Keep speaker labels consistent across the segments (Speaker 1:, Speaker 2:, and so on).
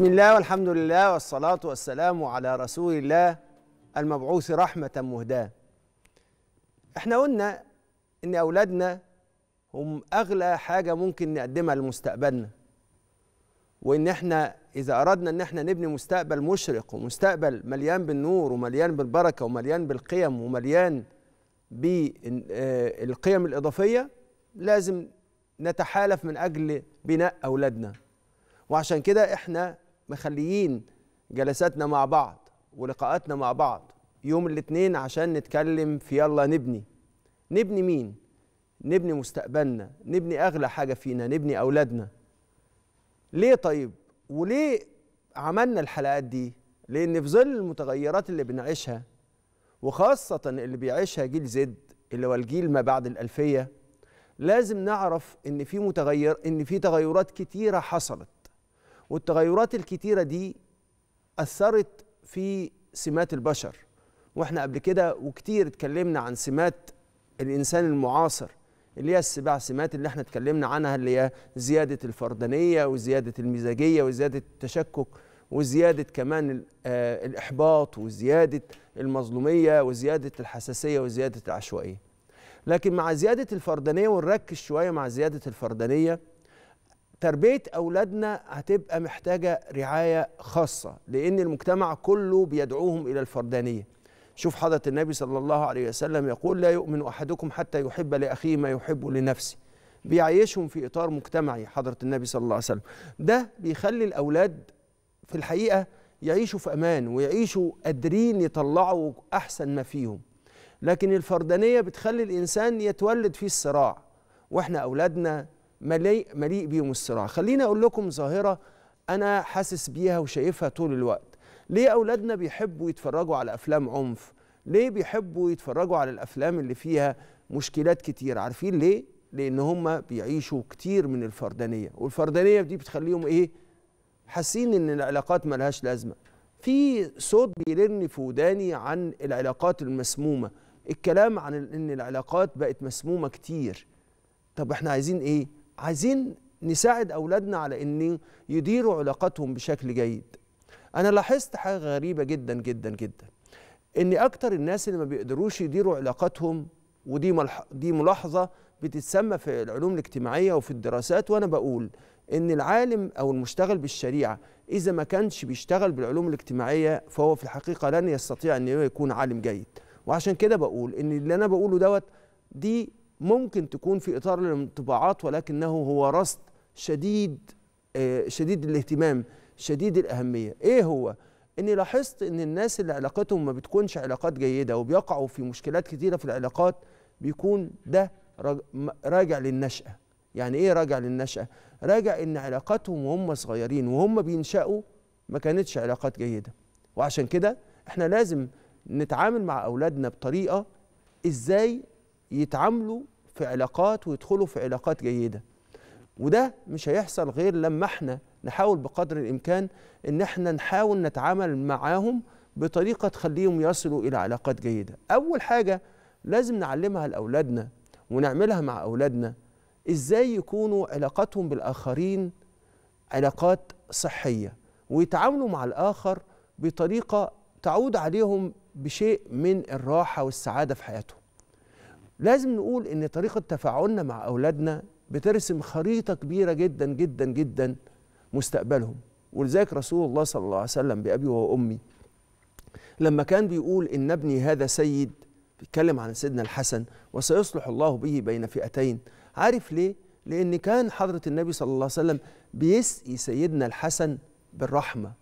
Speaker 1: بسم الله والحمد لله والصلاة والسلام على رسول الله المبعوث رحمة مهداة احنا قلنا ان اولادنا هم اغلى حاجة ممكن نقدمها لمستقبلنا وان احنا اذا اردنا ان احنا نبني مستقبل مشرق ومستقبل مليان بالنور ومليان بالبركة ومليان بالقيم ومليان بالقيم الاضافية لازم نتحالف من اجل بناء اولادنا وعشان كده احنا مخليين جلساتنا مع بعض ولقاءاتنا مع بعض يوم الاثنين عشان نتكلم في يلا نبني نبني مين نبني مستقبلنا نبني اغلى حاجه فينا نبني اولادنا ليه طيب وليه عملنا الحلقات دي لان في ظل المتغيرات اللي بنعيشها وخاصه اللي بيعيشها جيل زد اللي هو الجيل ما بعد الالفيه لازم نعرف ان في متغير ان في تغيرات كتيره حصلت والتغيرات الكتيرة دي أثرت في سمات البشر واحنا قبل كده وكتير اتكلمنا عن سمات الإنسان المعاصر اللي هي السبع سمات اللي احنا اتكلمنا عنها اللي هي زيادة الفردانية وزيادة المزاجية وزيادة التشكك وزيادة كمان آه، الإحباط وزيادة المظلومية وزيادة الحساسية وزيادة العشوائية لكن مع زيادة الفردانية ونركز شوية مع زيادة الفردانية تربية أولادنا هتبقى محتاجة رعاية خاصة لأن المجتمع كله بيدعوهم إلى الفردانية شوف حضرة النبي صلى الله عليه وسلم يقول لا يؤمن أحدكم حتى يحب لأخيه ما يحب لنفسه بيعيشهم في إطار مجتمعي حضرة النبي صلى الله عليه وسلم ده بيخلي الأولاد في الحقيقة يعيشوا في أمان ويعيشوا قادرين يطلعوا أحسن ما فيهم لكن الفردانية بتخلي الإنسان يتولد فيه الصراع وإحنا أولادنا مليء مليء بيهم الصراع خليني اقول لكم ظاهره انا حاسس بيها وشايفها طول الوقت ليه اولادنا بيحبوا يتفرجوا على افلام عنف ليه بيحبوا يتفرجوا على الافلام اللي فيها مشكلات كتير عارفين ليه لان هم بيعيشوا كتير من الفردانيه والفردانيه دي بتخليهم ايه حاسين ان العلاقات ملهاش لازمه في صوت بيرن في وداني عن العلاقات المسمومه الكلام عن ان العلاقات بقت مسمومه كتير طب احنا عايزين ايه عايزين نساعد أولادنا على أن يديروا علاقاتهم بشكل جيد أنا لاحظت حاجة غريبة جدا جدا جدا أن أكتر الناس اللي ما بيقدروش يديروا علاقاتهم ودي ملح... دي ملاحظة بتتسمى في العلوم الاجتماعية وفي الدراسات وأنا بقول ان العالم او المشتغل بالشريعه اذا ما كانش بيشتغل بالعلوم الاجتماعيه فهو في الحقيقه لن يستطيع ان يكون عالم جيد وعشان كده بقول ان اللي انا بقوله دوت دي ممكن تكون في إطار الانطباعات ولكنه هو رصد شديد آه، شديد الاهتمام شديد الأهمية إيه هو؟ اني لاحظت ان الناس اللي علاقتهم ما بتكونش علاقات جيده وبيقعوا في مشكلات كثيره في العلاقات بيكون ده راجع للنشأة يعني ايه راجع للنشأة راجع ان علاقاتهم وهم صغيرين وهم بينشأوا ما كانتش علاقات جيدة وعشان كده احنا لازم نتعامل مع اولادنا بطريقة ازاي يتعاملوا في علاقات ويدخلوا في علاقات جيده وده مش هيحصل غير لما احنا نحاول بقدر الامكان ان احنا نحاول نتعامل معاهم بطريقه تخليهم يصلوا الى علاقات جيده اول حاجه لازم نعلمها لاولادنا ونعملها مع اولادنا ازاي يكونوا علاقاتهم بالاخرين علاقات صحيه ويتعاملوا مع الاخر بطريقه تعود عليهم بشيء من الراحه والسعاده في حياتهم لازم نقول ان طريقه تفاعلنا مع اولادنا بترسم خريطه كبيره جدا جدا جدا مستقبلهم ولذلك رسول الله صلى الله عليه وسلم بابي وامي لما كان بيقول ان ابني هذا سيد بيتكلم عن سيدنا الحسن وسيصلح الله به بين فئتين عارف ليه لان كان حضره النبي صلى الله عليه وسلم بيسقي سيدنا الحسن بالرحمه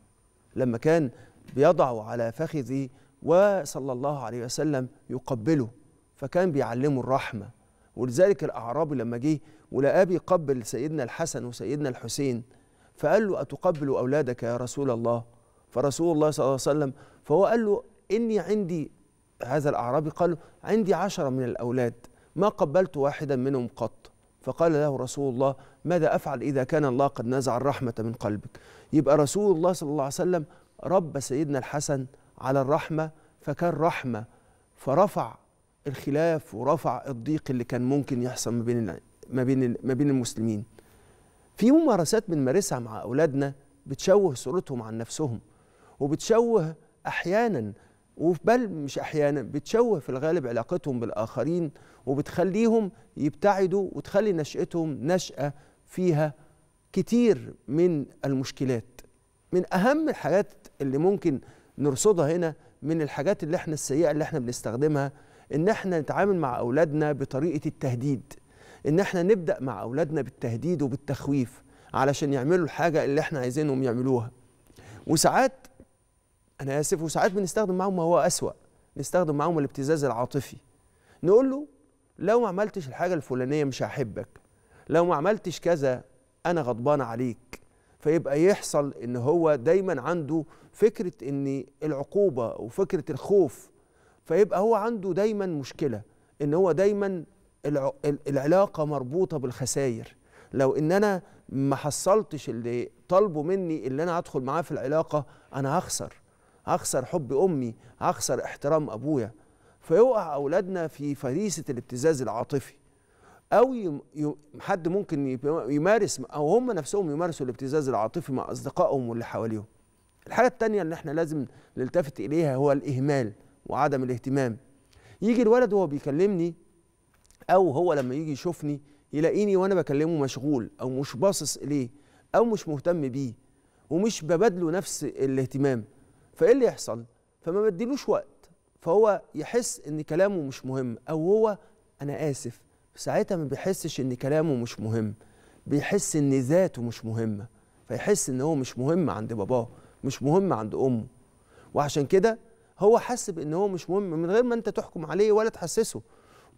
Speaker 1: لما كان بيضعه على فخذه وصلى الله عليه وسلم يقبله فكان بيعلمه الرحمه ولذلك الاعرابي لما جه ولقاه بيقبل سيدنا الحسن وسيدنا الحسين فقال له اتقبل اولادك يا رسول الله فرسول الله صلى الله عليه وسلم فهو قال له اني عندي هذا الاعرابي قال له عندي عشره من الاولاد ما قبلت واحدا منهم قط فقال له رسول الله ماذا افعل اذا كان الله قد نزع الرحمه من قلبك يبقى رسول الله صلى الله عليه وسلم ربى سيدنا الحسن على الرحمه فكان رحمه فرفع الخلاف ورفع الضيق اللي كان ممكن يحصل ما بين ما بين ما بين المسلمين في ممارسات بنمارسها مع اولادنا بتشوه صورتهم عن نفسهم وبتشوه احيانا بل مش احيانا بتشوه في الغالب علاقتهم بالاخرين وبتخليهم يبتعدوا وتخلي نشاتهم نشاه فيها كتير من المشكلات من اهم الحاجات اللي ممكن نرصدها هنا من الحاجات اللي احنا السيئه اللي احنا بنستخدمها ان احنا نتعامل مع اولادنا بطريقه التهديد ان احنا نبدا مع اولادنا بالتهديد وبالتخويف علشان يعملوا الحاجه اللي احنا عايزينهم يعملوها وساعات انا اسف وساعات بنستخدم معاهم ما هو اسوا نستخدم معاهم الابتزاز العاطفي نقول له لو ما عملتش الحاجه الفلانيه مش هحبك لو ما عملتش كذا انا غضبان عليك فيبقى يحصل ان هو دايما عنده فكره ان العقوبه وفكره الخوف فيبقى هو عنده دايما مشكله ان هو دايما العلاقه مربوطه بالخساير لو ان انا ما حصلتش اللي طالبه مني اللي انا أدخل معاه في العلاقه انا هخسر هخسر حب امي هخسر احترام ابويا فيقع اولادنا في فريسه الابتزاز العاطفي او حد ممكن يمارس او هم نفسهم يمارسوا الابتزاز العاطفي مع اصدقائهم واللي حواليهم الحاجه التانية اللي احنا لازم نلتفت اليها هو الاهمال وعدم الاهتمام يجي الولد وهو بيكلمني او هو لما يجي يشوفني يلاقيني وانا بكلمه مشغول او مش باصص اليه او مش مهتم بيه ومش ببادله نفس الاهتمام فايه اللي يحصل فما بديلوش وقت فهو يحس ان كلامه مش مهم او هو انا اسف ساعتها ما بيحسش ان كلامه مش مهم بيحس ان ذاته مش مهمه فيحس ان هو مش مهم عند باباه مش مهم عند امه وعشان كده هو حس بان هو مش مهم من غير ما انت تحكم عليه ولا تحسسه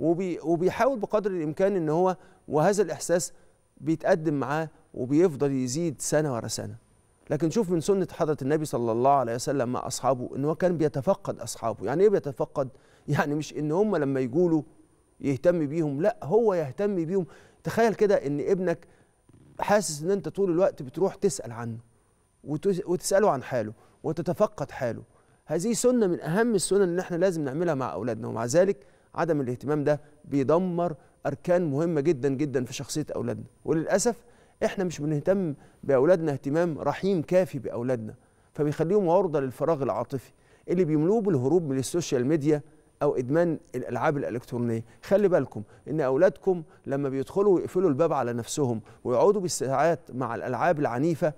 Speaker 1: وبي وبيحاول بقدر الامكان ان هو وهذا الاحساس بيتقدم معاه وبيفضل يزيد سنه ورا سنه لكن شوف من سنه حضره النبي صلى الله عليه وسلم مع اصحابه ان هو كان بيتفقد اصحابه يعني ايه بيتفقد يعني مش ان هم لما يجوا له يهتم بيهم لا هو يهتم بيهم تخيل كده ان ابنك حاسس ان انت طول الوقت بتروح تسال عنه وتساله عن حاله وتتفقد حاله هذه سنة من أهم السنن اللي احنا لازم نعملها مع أولادنا ومع ذلك عدم الاهتمام ده بيدمر أركان مهمة جدا جدا في شخصية أولادنا وللأسف احنا مش بنهتم بأولادنا اهتمام رحيم كافي بأولادنا فبيخليهم عرضة للفراغ العاطفي اللي بيملوه بالهروب من السوشيال ميديا او ادمان الالعاب الالكترونيه خلي بالكم ان اولادكم لما بيدخلوا ويقفلوا الباب على نفسهم ويقعدوا بالساعات مع الالعاب العنيفه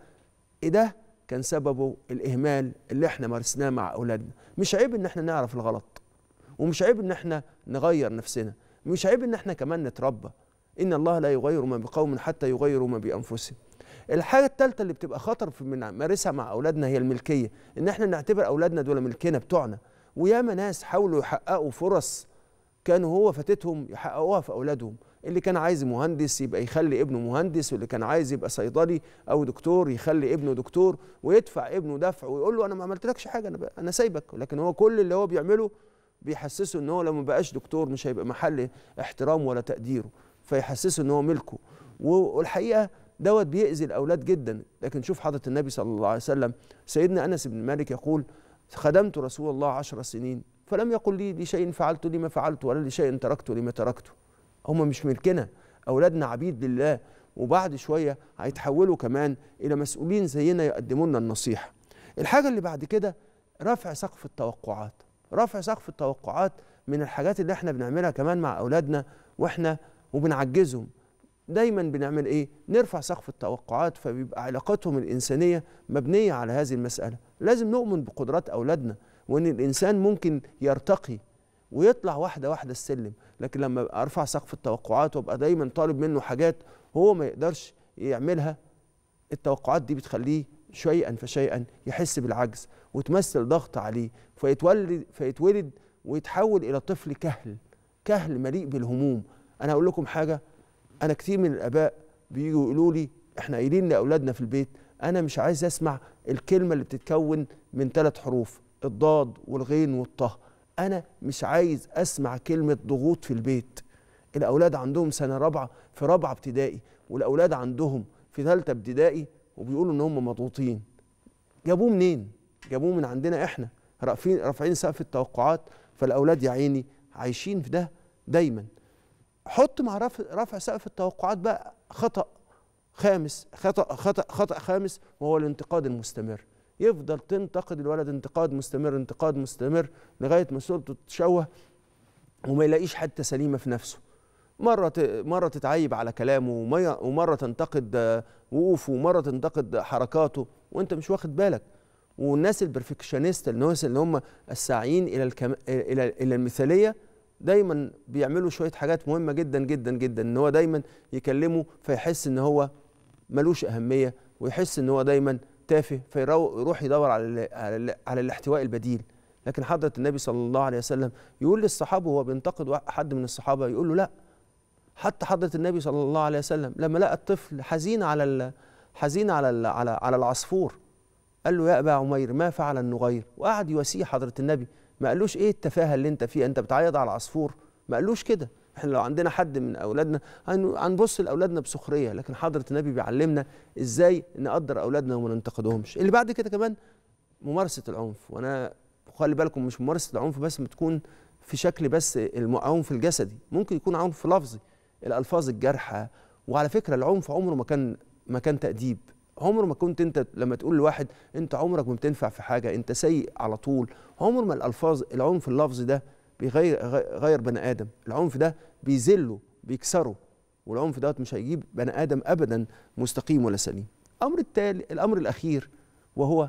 Speaker 1: ايه ده كان سببه الإهمال اللي احنا مارسناه مع أولادنا مش عيب إن احنا نعرف الغلط ومش عيب إن احنا نغير نفسنا مش عيب إن احنا كمان نتربى إن الله لا يغير ما بقوم حتى يغيروا ما بأنفسهم الحاجة الثالثة اللي بتبقى خطر في بنمارسها مع أولادنا هي الملكية إن احنا نعتبر أولادنا دول ملكنا بتوعنا وياما ناس حاولوا يحققوا فرص كانوا هو فاتتهم يحققوها في أولادهم اللي كان عايز مهندس يبقى يخلي ابنه مهندس واللي كان عايز يبقى صيدلي او دكتور يخلي ابنه دكتور ويدفع ابنه دفع ويقول له انا ما عملتلكش حاجه انا انا سايبك لكن هو كل اللي هو بيعمله بيحسسه ان هو لو ما بقاش دكتور مش هيبقى محل احترام ولا تقديره فيحسسه ان هو ملكه والحقيقه دوت بيأذي الاولاد جدا لكن شوف حضره النبي صلى الله عليه وسلم سيدنا انس بن مالك يقول خدمت رسول الله عشر سنين فلم يقل لي لشيء فعلت لما فعلت ولا لشيء تركت لما تركته هم مش ملكنا أولادنا عبيد لله وبعد شوية هيتحولوا كمان إلى مسؤولين زينا يقدموا لنا النصيحة الحاجة اللي بعد كده رفع سقف التوقعات رفع سقف التوقعات من الحاجات اللي احنا بنعملها كمان مع أولادنا وإحنا وبنعجزهم دايما بنعمل ايه نرفع سقف التوقعات فبيبقى علاقتهم الانسانيه مبنيه على هذه المساله لازم نؤمن بقدرات اولادنا وان الانسان ممكن يرتقي ويطلع واحده واحده السلم لكن لما ارفع سقف التوقعات وابقى دايما طالب منه حاجات هو ما يقدرش يعملها التوقعات دي بتخليه شيئا فشيئا يحس بالعجز وتمثل ضغط عليه فيتولد فيتولد ويتحول الى طفل كهل كهل مليء بالهموم انا اقول لكم حاجه انا كتير من الاباء بيجوا يقولوا لي احنا قايلين لاولادنا في البيت انا مش عايز اسمع الكلمه اللي بتتكون من ثلاث حروف الضاد والغين والطه انا مش عايز اسمع كلمه ضغوط في البيت الاولاد عندهم سنه رابعه في رابعه ابتدائي والاولاد عندهم في ثالثه ابتدائي وبيقولوا ان هم مضغوطين جابوه منين جابوه من عندنا احنا رافعين رافعين سقف التوقعات فالاولاد يا عيني عايشين في ده دايما حط مع رفع سقف التوقعات بقى خطا خامس خطا خطا خطا خامس وهو الانتقاد المستمر يفضل تنتقد الولد انتقاد مستمر انتقاد مستمر لغايه ما صورته تتشوه وما يلاقيش حته سليمه في نفسه مرة مرة تتعيب على كلامه ومرة تنتقد وقوفه ومرة تنتقد حركاته وأنت مش واخد بالك والناس البرفكشنست الناس اللي هم الساعيين إلى الكم... إلى إلى المثالية دايما بيعملوا شوية حاجات مهمة جدا جدا جدا إن هو دايما يكلمه فيحس إن هو ملوش أهمية ويحس إن هو دايما تافه فيروح يدور على على, على الاحتواء البديل لكن حضرة النبي صلى الله عليه وسلم يقول للصحابة وهو بينتقد حد من الصحابة يقول له لا حتى حضرة النبي صلى الله عليه وسلم لما لقى الطفل حزين على حزين على الـ على على العصفور قال له يا أبا عمير ما فعل النغير وقعد يواسيه حضرة النبي ما قالوش ايه التفاهة اللي انت فيها انت بتعيط على العصفور ما قالوش كده احنا لو عندنا حد من اولادنا هنبص لاولادنا بسخريه لكن حضره النبي بيعلمنا ازاي نقدر اولادنا وما ننتقدهمش اللي بعد كده كمان ممارسه العنف وانا خلي بالكم مش ممارسه العنف بس ما تكون في شكل بس العنف الجسدي ممكن يكون عنف لفظي الالفاظ الجارحه وعلى فكره العنف عمره ما كان ما كان تاديب عمر ما كنت انت لما تقول لواحد انت عمرك ما بتنفع في حاجه انت سيء على طول عمر ما الالفاظ العنف اللفظي ده بيغير غير بني ادم العنف ده بيذله بيكسره والعنف دوت مش هيجيب بني ادم ابدا مستقيم ولا سليم الامر التالي الامر الاخير وهو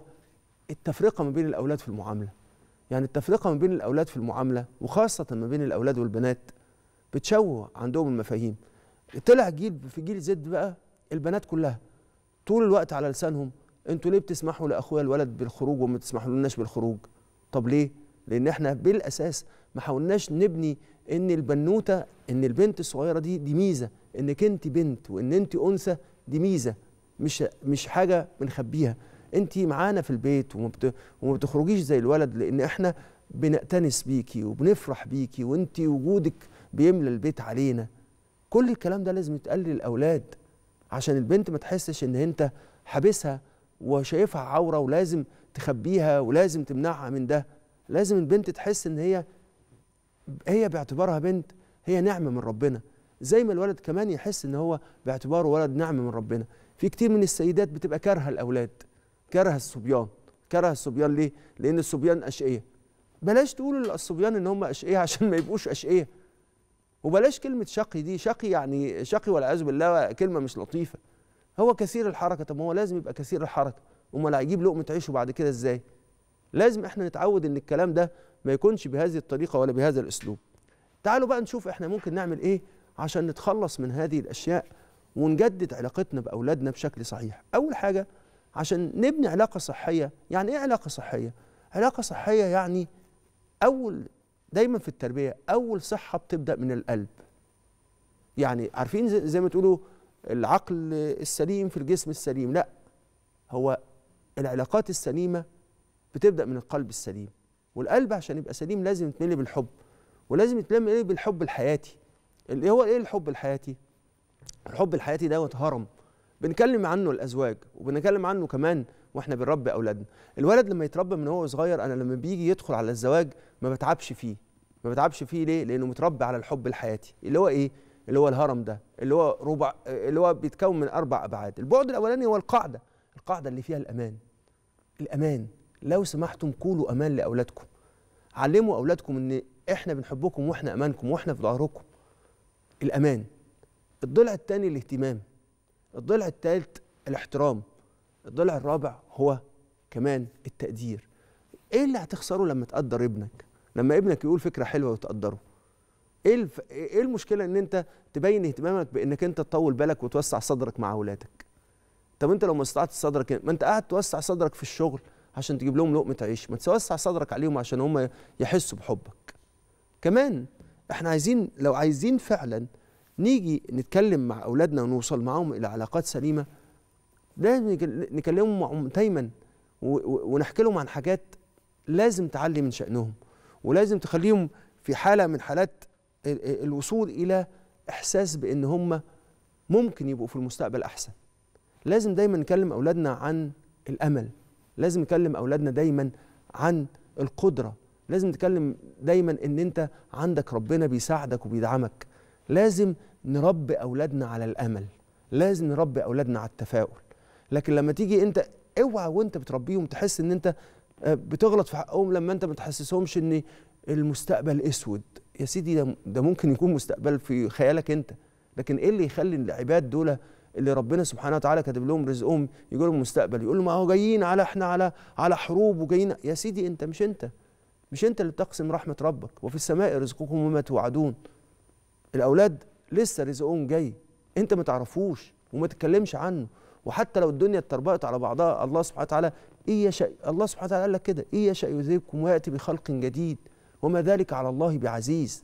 Speaker 1: التفرقه ما بين الاولاد في المعامله يعني التفرقه ما بين الاولاد في المعامله وخاصه ما بين الاولاد والبنات بتشوه عندهم المفاهيم طلع جيل في جيل زد بقى البنات كلها طول الوقت على لسانهم انتوا ليه بتسمحوا لاخويا الولد بالخروج وما تسمحولناش بالخروج طب ليه لان احنا بالاساس ما حاولناش نبني ان البنوته ان البنت الصغيره دي دي ميزه انك انت بنت وان انت انثى دي ميزه مش مش حاجه بنخبيها انت معانا في البيت وما بتخرجيش زي الولد لان احنا بنأتنس بيكي وبنفرح بيكي وانت وجودك بيملى البيت علينا كل الكلام ده لازم يتقال للاولاد عشان البنت ما تحسش ان انت حابسها وشايفها عوره ولازم تخبيها ولازم تمنعها من ده لازم البنت تحس ان هي هي باعتبارها بنت هي نعمه من ربنا زي ما الولد كمان يحس ان هو باعتباره ولد نعمه من ربنا في كتير من السيدات بتبقى كارهه الاولاد كارهه الصبيان كارهه الصبيان ليه لان الصبيان اشقياء بلاش تقولوا للصبيان ان هم اشقياء عشان ما يبقوش اشقياء وبلاش كلمه شقي دي شقي يعني شقي والعياذ بالله كلمه مش لطيفه هو كثير الحركه طب هو لازم يبقى كثير الحركه امال هيجيب لقمه عيشه بعد كده ازاي لازم احنا نتعود ان الكلام ده ما يكونش بهذه الطريقه ولا بهذا الاسلوب تعالوا بقى نشوف احنا ممكن نعمل ايه عشان نتخلص من هذه الاشياء ونجدد علاقتنا باولادنا بشكل صحيح اول حاجه عشان نبني علاقه صحيه يعني ايه علاقه صحيه علاقه صحيه يعني اول دايما في التربيه اول صحه بتبدا من القلب يعني عارفين زي ما تقولوا العقل السليم في الجسم السليم لا هو العلاقات السليمه بتبدا من القلب السليم والقلب عشان يبقى سليم لازم يتملي بالحب ولازم يتملي بالحب الحياتي اللي هو ايه الحب الحياتي الحب الحياتي دوت هرم بنتكلم عنه الازواج وبنتكلم عنه كمان واحنا بنربي اولادنا الولد لما يتربى من هو صغير انا لما بيجي يدخل على الزواج ما بتعبش فيه ما بتعبش فيه ليه لانه متربى على الحب الحياتي اللي هو ايه اللي هو الهرم ده اللي هو ربع اللي هو بيتكون من اربع ابعاد البعد الاولاني هو القاعده القاعده اللي فيها الامان الامان لو سمحتم كونوا امان لاولادكم علموا اولادكم ان احنا بنحبكم واحنا امانكم واحنا في ظهركم الامان الضلع الثاني الاهتمام الضلع الثالث الاحترام الضلع الرابع هو كمان التقدير ايه اللي هتخسره لما تقدر ابنك لما ابنك يقول فكره حلوه وتقدره ايه الف... ايه المشكله ان انت تبين اهتمامك بانك انت تطول بالك وتوسع صدرك مع اولادك طب انت لو ما استطعت صدرك ما انت قاعد توسع صدرك في الشغل عشان تجيب لهم لقمه عيش ما توسع صدرك عليهم عشان هم يحسوا بحبك كمان احنا عايزين لو عايزين فعلا نيجي نتكلم مع اولادنا ونوصل معاهم الى علاقات سليمه لازم نكلمهم معهم دايما ونحكي لهم عن حاجات لازم تعلي من شأنهم ولازم تخليهم في حالة من حالات الوصول إلى إحساس بأن هم ممكن يبقوا في المستقبل أحسن لازم دايما نكلم أولادنا عن الأمل لازم نكلم اولادنا دايما عن القدره لازم نتكلم دايما ان انت عندك ربنا بيساعدك وبيدعمك لازم نربي اولادنا على الامل لازم نربي اولادنا على التفاؤل لكن لما تيجي انت اوعى وانت بتربيهم تحس ان انت آه، بتغلط في حقهم لما انت ما تحسسهمش ان المستقبل اسود يا سيدي ده ممكن يكون مستقبل في خيالك انت لكن ايه اللي يخلي العباد دول اللي ربنا سبحانه وتعالى كاتب لهم رزقهم يجوا لهم مستقبل يقول ما هو جايين على احنا على على حروب وجايين يا سيدي انت مش انت مش انت اللي بتقسم رحمه ربك وفي السماء رزقكم وما توعدون الاولاد لسه رزقهم جاي انت ما تعرفوش وما تتكلمش عنه وحتى لو الدنيا اتربقت على بعضها الله سبحانه وتعالى إيه شيء الله سبحانه وتعالى قال لك كده إيه شيء يذيبكم ويأتي بخلق جديد وما ذلك على الله بعزيز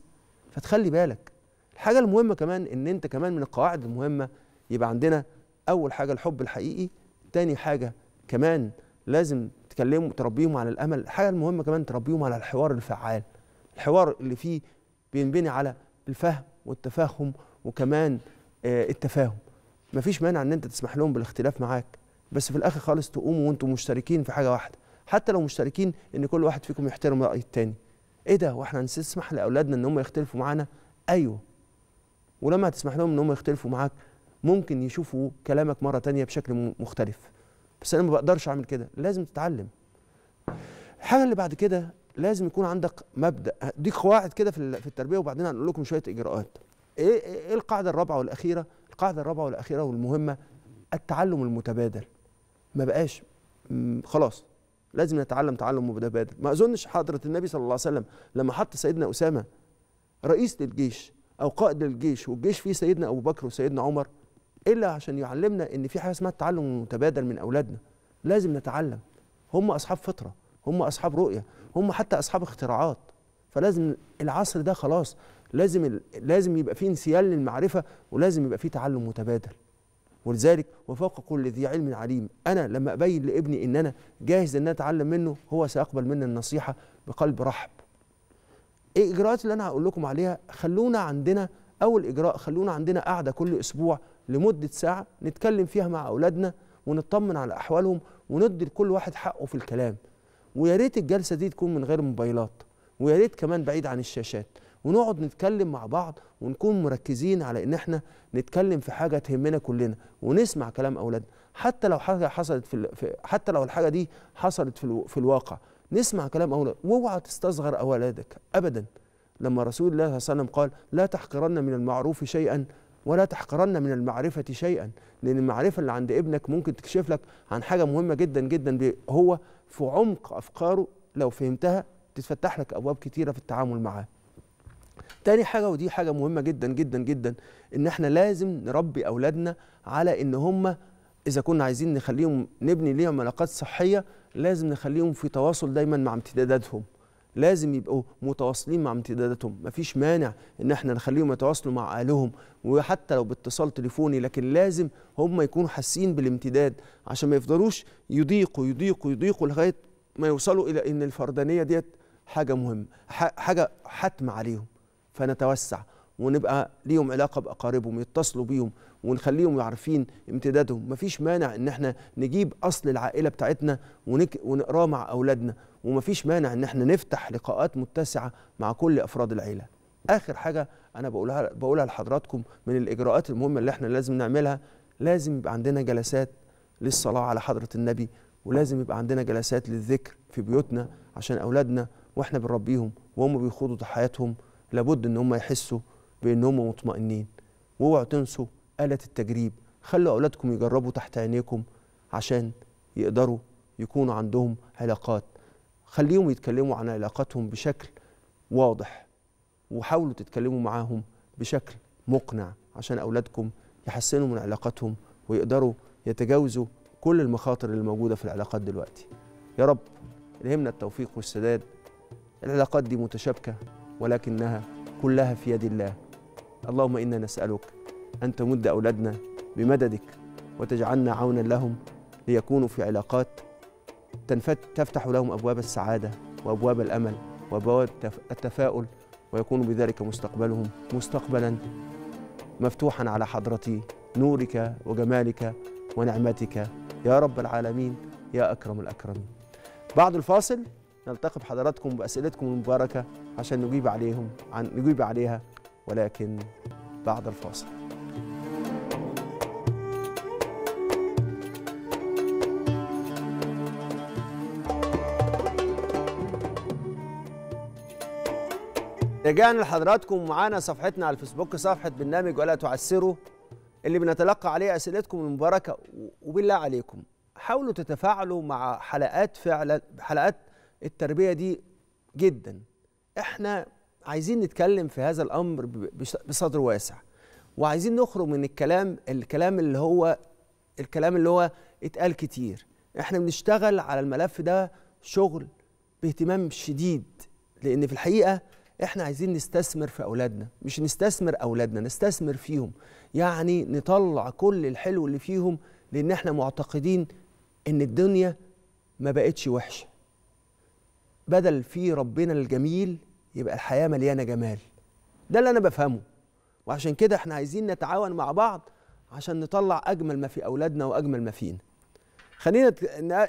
Speaker 1: فتخلي بالك الحاجة المهمة كمان إن أنت كمان من القواعد المهمة يبقى عندنا اول حاجه الحب الحقيقي تاني حاجه كمان لازم تكلمهم تربيهم على الامل الحاجه المهمه كمان تربيهم على الحوار الفعال الحوار اللي فيه بينبني على الفهم والتفاهم وكمان آه التفاهم مفيش مانع ان انت تسمح لهم بالاختلاف معاك بس في الاخر خالص تقوموا وانتم مشتركين في حاجه واحده حتى لو مشتركين ان كل واحد فيكم يحترم راي التاني ايه ده واحنا هنسمح لاولادنا ان هم يختلفوا معانا ايوه ولما هتسمح لهم ان هم يختلفوا معاك ممكن يشوفوا كلامك مرة تانية بشكل مختلف بس أنا ما بقدرش أعمل كده لازم تتعلم الحاجة اللي بعد كده لازم يكون عندك مبدأ دي قواعد كده في التربية وبعدين هنقول لكم شوية إجراءات إيه, إيه القاعدة الرابعة والأخيرة القاعدة الرابعة والأخيرة والمهمة التعلم المتبادل ما بقاش خلاص لازم نتعلم تعلم متبادل ما اظنش حضره النبي صلى الله عليه وسلم لما حط سيدنا اسامه رئيس للجيش او قائد للجيش والجيش فيه سيدنا ابو بكر وسيدنا عمر الا عشان يعلمنا ان في حاجه اسمها التعلم المتبادل من اولادنا لازم نتعلم هم اصحاب فطره هم اصحاب رؤيه هم حتى اصحاب اختراعات فلازم العصر ده خلاص لازم لازم يبقى فيه انسيال للمعرفه ولازم يبقى فيه تعلم متبادل ولذلك وفوق كل ذي علم عليم انا لما ابين لابني ان انا جاهز ان انا اتعلم منه هو سيقبل مني النصيحه بقلب رحب ايه الاجراءات اللي انا هقول لكم عليها خلونا عندنا اول اجراء خلونا عندنا قاعده كل اسبوع لمدة ساعة نتكلم فيها مع أولادنا ونطمن على أحوالهم وندي لكل واحد حقه في الكلام ويا ريت الجلسة دي تكون من غير موبايلات ويا ريت كمان بعيد عن الشاشات ونقعد نتكلم مع بعض ونكون مركزين على ان احنا نتكلم في حاجه تهمنا كلنا ونسمع كلام اولادنا حتى لو حاجه حصلت في, في حتى لو الحاجه دي حصلت في, الو في الواقع نسمع كلام أولاد واوعى تستصغر اولادك ابدا لما رسول الله صلى الله عليه وسلم قال لا تحقرن من المعروف شيئا ولا تحقرن من المعرفة شيئا لأن المعرفة اللي عند ابنك ممكن تكشف لك عن حاجة مهمة جدا جدا هو في عمق أفكاره لو فهمتها تتفتح لك أبواب كتيرة في التعامل معاه تاني حاجة ودي حاجة مهمة جدا جدا جدا إن احنا لازم نربي أولادنا على إن هم إذا كنا عايزين نخليهم نبني ليهم علاقات صحية لازم نخليهم في تواصل دايما مع امتداداتهم لازم يبقوا متواصلين مع امتداداتهم مفيش مانع ان احنا نخليهم يتواصلوا مع اهلهم وحتى لو باتصال تليفوني لكن لازم هم يكونوا حاسين بالامتداد عشان ما يفضلوش يضيقوا يضيقوا يضيقوا لغايه ما يوصلوا الى ان الفردانيه ديت حاجه مهمه حاجه حتم عليهم فنتوسع ونبقى ليهم علاقه باقاربهم يتصلوا بيهم ونخليهم عارفين امتدادهم مفيش مانع ان احنا نجيب اصل العائله بتاعتنا ونك... ونقراه مع اولادنا ومفيش مانع ان احنا نفتح لقاءات متسعه مع كل افراد العيله اخر حاجه انا بقولها بقولها لحضراتكم من الاجراءات المهمه اللي احنا لازم نعملها لازم يبقى عندنا جلسات للصلاه على حضره النبي ولازم يبقى عندنا جلسات للذكر في بيوتنا عشان اولادنا واحنا بنربيهم وهم بيخوضوا ضحاياتهم لابد ان هم يحسوا بانهم مطمئنين واوعوا تنسوا آلة التجريب خلوا أولادكم يجربوا تحت عينيكم عشان يقدروا يكونوا عندهم علاقات خليهم يتكلموا عن علاقاتهم بشكل واضح وحاولوا تتكلموا معاهم بشكل مقنع عشان أولادكم يحسنوا من علاقاتهم ويقدروا يتجاوزوا كل المخاطر اللي موجودة في العلاقات دلوقتي يا رب الهمنا التوفيق والسداد العلاقات دي متشابكة ولكنها كلها في يد الله اللهم إنا نسألك أن تمد أولادنا بمددك وتجعلنا عونا لهم ليكونوا في علاقات تفتح لهم أبواب السعادة وأبواب الأمل وأبواب التفاؤل ويكون بذلك مستقبلهم مستقبلا مفتوحا على حضرة نورك وجمالك ونعمتك يا رب العالمين يا أكرم الأكرمين بعد الفاصل نلتقي بحضراتكم بأسئلتكم المباركة عشان نجيب عليهم عن نجيب عليها ولكن بعد الفاصل رجعنا لحضراتكم معانا صفحتنا على الفيسبوك صفحة برنامج ولا تعسروا اللي بنتلقى عليه أسئلتكم المباركة وبالله عليكم حاولوا تتفاعلوا مع حلقات فعلا حلقات التربية دي جدا احنا عايزين نتكلم في هذا الامر بصدر واسع وعايزين نخرج من الكلام الكلام اللي هو الكلام اللي هو اتقال كتير احنا بنشتغل على الملف ده شغل باهتمام شديد لان في الحقيقه احنا عايزين نستثمر في اولادنا مش نستثمر اولادنا نستثمر فيهم يعني نطلع كل الحلو اللي فيهم لان احنا معتقدين ان الدنيا ما بقتش وحشه بدل في ربنا الجميل يبقى الحياه مليانه جمال ده اللي انا بفهمه وعشان كده احنا عايزين نتعاون مع بعض عشان نطلع اجمل ما في اولادنا واجمل ما فينا خلينا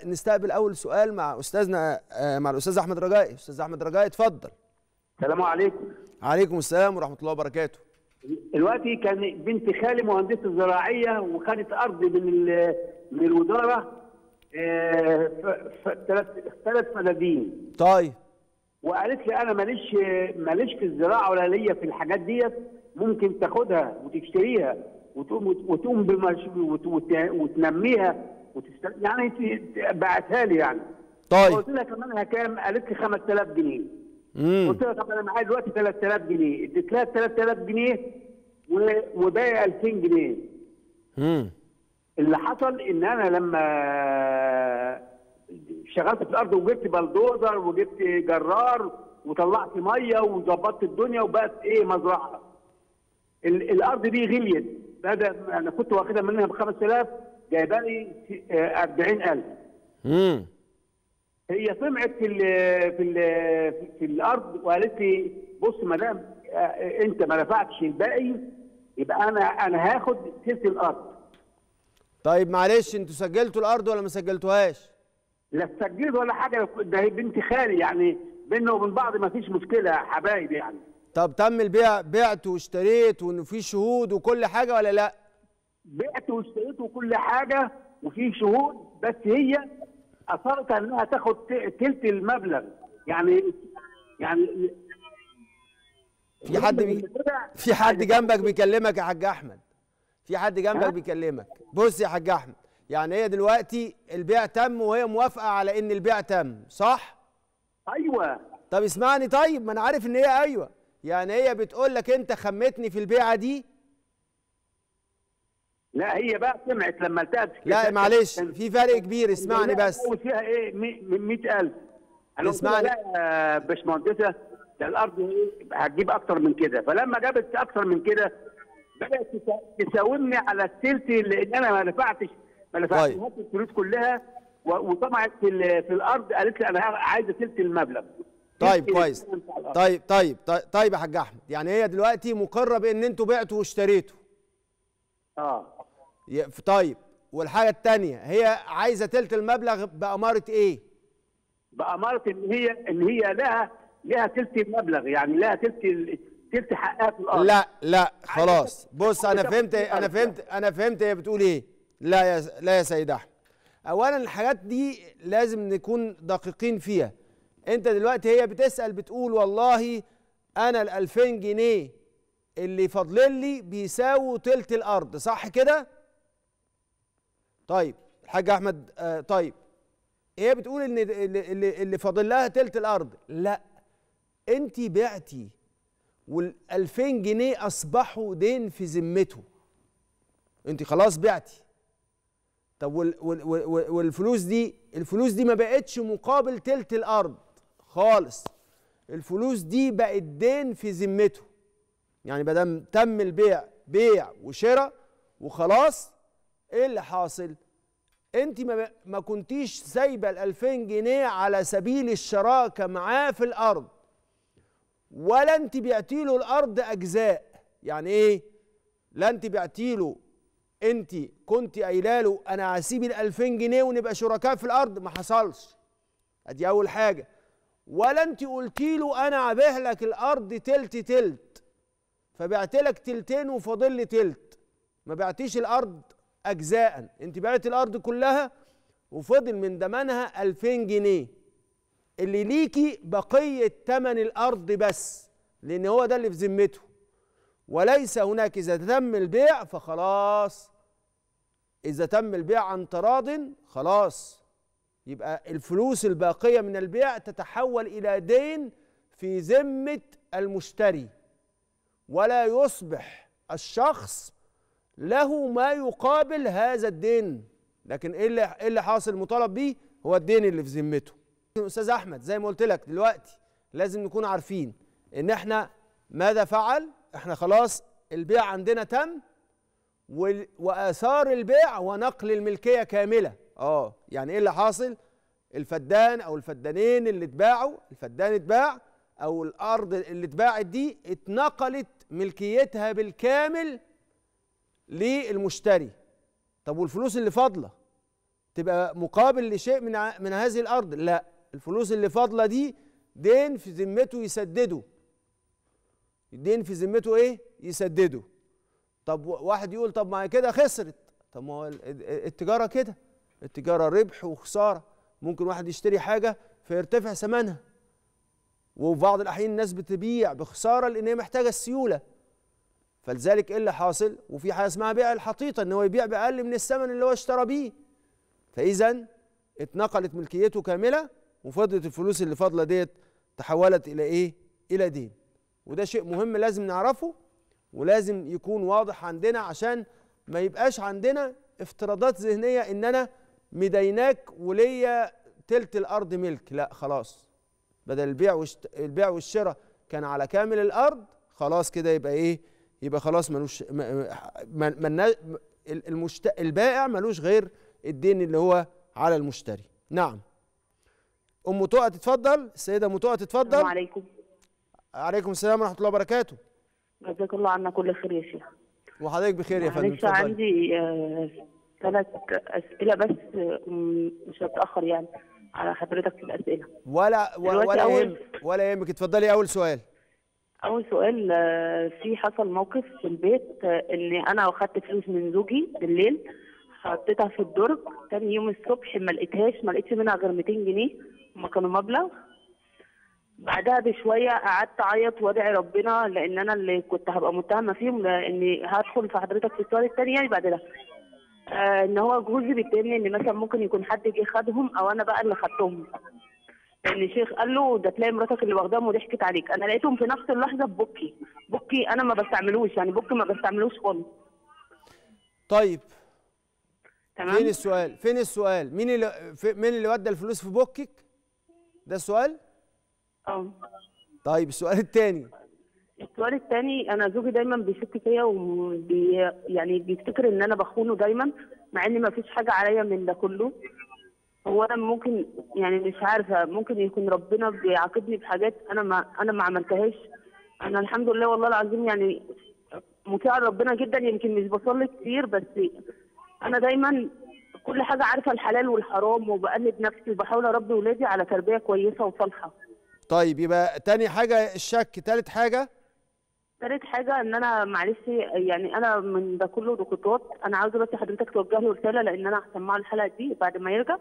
Speaker 1: نستقبل اول سؤال مع استاذنا آه، مع الاستاذ احمد رجائي استاذ احمد رجائي
Speaker 2: اتفضل السلام عليكم عليكم السلام ورحمه الله وبركاته دلوقتي كان بنت خالي مهندسه زراعيه وخدت ارض من من الوزاره آه، ثلاث ثلاث فدادين طيب وقالت لي انا ماليش ماليش في الزراعه ولا ليا في الحاجات ديت ممكن تاخدها وتشتريها وتقوم وتقوم بمش... وت... وت... وتنميها وتست... يعني بعتها لي يعني طيب قلت لها كمانها كام؟ قالت لي 5000 جنيه مم. قلت لها طب انا معايا دلوقتي 3000 جنيه اديت لها 3000 جنيه و... وباقي 2000 جنيه امم اللي حصل ان انا لما شغلت في الارض وجبت بلدوزر وجبت جرار وطلعت ميه وظبطت الدنيا وبقت ايه مزرعه. الارض دي غليت بدا انا كنت واخدها منها ب 5000 جايبه لي 40000. امم آه، هي سمعت في الـ في الـ في الارض وقالت لي بص ما دام آه، انت ما دفعتش الباقي يبقى انا انا هاخد ثلث الارض. طيب معلش انتوا سجلتوا الارض ولا ما سجلتوهاش؟ لا تسجل ولا حاجه ده هي بنت خالي يعني بيننا وبين بعض ما فيش مشكله حبايب يعني طب تم البيع بعت واشتريت وان في شهود وكل حاجه ولا لا؟ بعت واشتريت وكل حاجه وفي شهود بس هي اصرت انها تاخد تلت المبلغ يعني يعني في حد بي... في حد جنبك بيكلمك يا حاج
Speaker 1: احمد في حد جنبك بيكلمك بص يا حاج احمد يعني هي دلوقتي البيع تم وهي موافقه على ان البيع تم صح ايوه طب اسمعني
Speaker 2: طيب ما انا عارف ان هي ايوه يعني هي بتقول لك انت خمتني في البيعه دي لا هي بقى سمعت لما التقت لا معلش في فرق كبير اسمعني بس فيها ايه من 100000 انا اسمعني لا باشمهندسه ده الارض هتجيب اكتر من كده فلما جابت اكتر من كده بدات تساومني على الثلث لان انا ما دفعتش ما نفعتهاش طيب. الفلوس كلها وطمعت في, في الارض قالت لي انا عايزه ثلث المبلغ طيب كويس طيب طيب طيب يا حاج احمد يعني هي دلوقتي مقره بان انتوا بعتوا واشتريتوا اه طيب والحاجه الثانيه هي عايزه ثلث المبلغ باماره ايه باماره ان هي ان هي لها لها ثلث المبلغ يعني لها ثلث ثلث حقها في الارض لا لا
Speaker 1: خلاص
Speaker 2: بص انا فهمت انا فهمت انا فهمت هي بتقول ايه لا يا لا يا سيد احمد اولا
Speaker 1: الحاجات دي لازم نكون دقيقين فيها انت دلوقتي هي بتسال بتقول والله انا ال 2000 جنيه اللي فاضلين لي بيساووا تلت الارض صح كده طيب الحاج احمد آه طيب هي بتقول ان اللي, اللي فاضل لها تلت الارض لا انت بعتي وال 2000 جنيه اصبحوا دين في ذمته انت خلاص بعتي طب وال وال وال والفلوس دي الفلوس دي ما بقتش مقابل تلت الارض خالص الفلوس دي بقت دين في ذمته يعني بدل تم البيع بيع وشراء وخلاص ايه اللي حاصل انت ما, ما كنتيش سايبه ال 2000 جنيه على سبيل الشراكه معاه في الارض ولا انت بعتي له الارض اجزاء يعني ايه لا انت بعتي له انت كنت قايله له انا هسيب ال 2000 جنيه ونبقى شركاء في الارض ما حصلش ادي اول حاجه ولا انت قلتي له انا هبيع لك الارض تلت تلت فبعت لك تلتين وفاضل لي تلت ما بعتيش الارض اجزاء انت بعت الارض كلها وفضل من ثمنها 2000 جنيه اللي ليكي بقيه ثمن الارض بس لان هو ده اللي في ذمته وليس هناك اذا تم البيع فخلاص إذا تم البيع عن تراض خلاص يبقى الفلوس الباقية من البيع تتحول إلى دين في ذمة المشتري ولا يصبح الشخص له ما يقابل هذا الدين لكن ايه اللي ايه اللي حاصل مطالب بيه هو الدين اللي في ذمته استاذ احمد زي ما قلت لك دلوقتي لازم نكون عارفين ان احنا ماذا فعل احنا خلاص البيع عندنا تم واثار البيع ونقل الملكيه كامله اه يعني ايه اللي حاصل الفدان او الفدانين اللي اتباعوا الفدان اتباع او الارض اللي اتباعت دي اتنقلت ملكيتها بالكامل للمشتري طب والفلوس اللي فاضله تبقى مقابل لشيء من من هذه الارض لا الفلوس اللي فاضله دي دين في ذمته يسدده الدين في ذمته ايه يسدده طب واحد يقول طب ما كده خسرت طب ما هو التجاره كده التجاره ربح وخساره ممكن واحد يشتري حاجه فيرتفع ثمنها وفي بعض الاحيان الناس بتبيع بخساره لان هي محتاجه السيوله فلذلك ايه اللي حاصل وفي حاجه اسمها بيع الحطيطه ان هو يبيع باقل من الثمن اللي هو اشترى بيه فاذا اتنقلت ملكيته كامله وفضلت الفلوس اللي فاضله ديت تحولت الى ايه الى دين وده شيء مهم لازم نعرفه ولازم يكون واضح عندنا عشان ما يبقاش عندنا افتراضات ذهنيه ان انا مديناك وليا تلت الارض ملك لا خلاص بدل البيع والشت... البيع والشراء كان على كامل الارض خلاص كده يبقى ايه يبقى خلاص ملوش م... م... م... المشت... البائع ملوش غير الدين اللي هو على المشتري نعم ام طوقه تتفضل السيده ام طوقه تتفضل السلام عليكم
Speaker 3: عليكم السلام ورحمه الله وبركاته جزاك الله عنا كل خير يا شيخ
Speaker 1: وحضرتك بخير يا فندم لسه عندي
Speaker 3: آه، ثلاث اسئله بس آه، مش هتاخر يعني على حضرتك في الاسئله ولا ولا يهمك
Speaker 1: ولا يهمك اتفضلي اول سؤال
Speaker 3: اول سؤال آه، في حصل موقف في البيت ان انا واخدت فلوس من زوجي بالليل حطيتها في الدرج تاني يوم الصبح ما لقيتهاش ما لقيتش منها غير 200 جنيه هما كانوا مبلغ بعدها بشويه قعدت اعيط وادعي ربنا لان انا اللي كنت هبقى متهمه فيهم لاني هدخل في حضرتك في السؤال الثاني يعني بعد ده آه ان هو جوزي بيتهمني ان مثلا ممكن يكون حد جه خدهم او انا بقى اللي خدتهم ان الشيخ قال له ده تلاقي مراتك اللي واخداهم وضحكت عليك انا لقيتهم في نفس اللحظه ببكي بكي انا ما بستعملوش يعني بكي ما بستعملوش خالص
Speaker 1: طيب تمام فين السؤال فين السؤال مين اللي مين اللي ودى الفلوس في بوكك ده السؤال اه طيب السؤال الثاني
Speaker 3: السؤال الثاني انا زوجي دايما بيشك فيا وبي يعني بيفتكر ان انا بخونه دايما مع ان ما فيش حاجه عليا من ده كله هو انا ممكن يعني مش عارفه ممكن يكون ربنا بيعاقبني بحاجات انا ما انا ما عملتهاش انا الحمد لله والله العظيم يعني مطيعه لربنا جدا يمكن مش بصلي كتير بس انا دايما كل حاجه عارفه الحلال والحرام وبقلد نفسي وبحاول اربي ولادي على تربيه كويسه وصالحه
Speaker 1: طيب يبقى تاني حاجه الشك تالت حاجه
Speaker 3: تالت حاجه ان انا معلش يعني انا من ده كله ضغوطات انا عاوزه بس حضرتك توجه له رساله لان انا هسمعه الحلقه دي بعد ما يرجع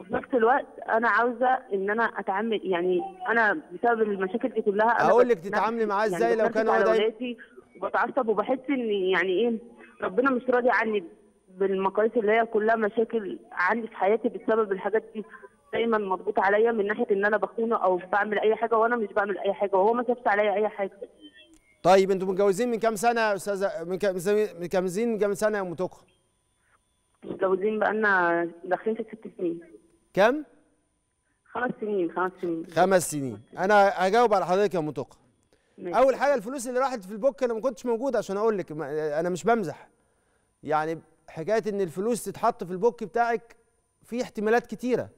Speaker 3: وفي نفس الوقت انا عاوزه ان انا اتعامل يعني انا بسبب المشاكل دي كلها اقول لك تتعاملي معاه يعني ازاي يعني لو كان هو دايما بتعصب وبحس ان يعني ايه ربنا مش راضي عني بالمقاييس اللي هي كلها مشاكل عندي في حياتي بسبب الحاجات دي دايما مضغوط عليا من ناحيه ان انا بخونه او بعمل اي حاجه وانا مش بعمل اي حاجه وهو ما شافش عليا اي حاجه
Speaker 1: طيب انتوا متجوزين من كام سنه يا استاذه من كام متجوزين من كام سنه يا ام توكو متجوزين بقالنا داخلين في ست سنين كام خمس سنين خمس سنين خمس سنين انا هجاوب على حضرتك يا ام اول حاجه الفلوس اللي راحت في البوك انا ما كنتش موجود عشان اقول لك انا مش بمزح يعني حكايه ان الفلوس تتحط في البوك بتاعك في احتمالات كتيره